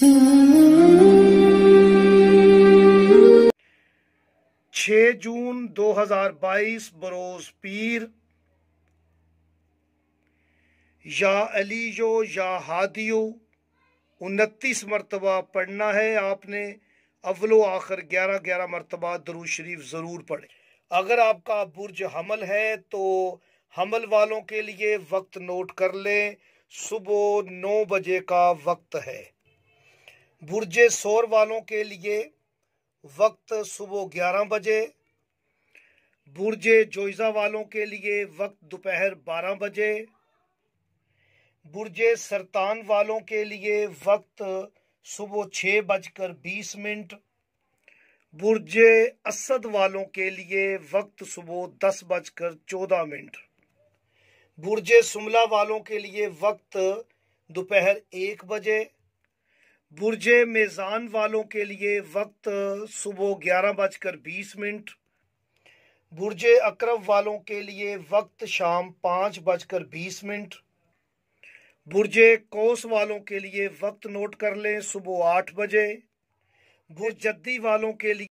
6 जून 2022 बरोज पीर या अलीजो या हादियो उनतीस मरतबा पढ़ना है आपने अवलो आखिर ग्यारह ग्यारह मरतबा दरू शरीफ ज़रूर पढ़े अगर आपका बुर्ज हमल है तो हमल वालों के लिए वक्त नोट कर लें सुबह नौ बजे का वक्त है बुरज शोर वालों के लिए वक्त सुबह ग्यारह बजे बुरज जोइजा वालों के लिए वक्त दोपहर बारह बजे बुरज सरतान वालों के लिए वक्त सुबह छः बजकर बीस मिनट बुरज असद वालों के लिए वक्त सुबह दस बजकर चौदह मिनट बुरज शुमला वालों के लिए वक्त दोपहर एक बजे बुरज मेज़ान वालों के लिए वक्त सुबह ग्यारह बजकर बीस मिनट बुरज अक्रब वालों के लिए वक्त शाम पाँच बजकर बीस मिनट बुरज कोस वालों के लिए वक्त नोट कर लें सुबह आठ बजे बुरजद्दी वालों के लिए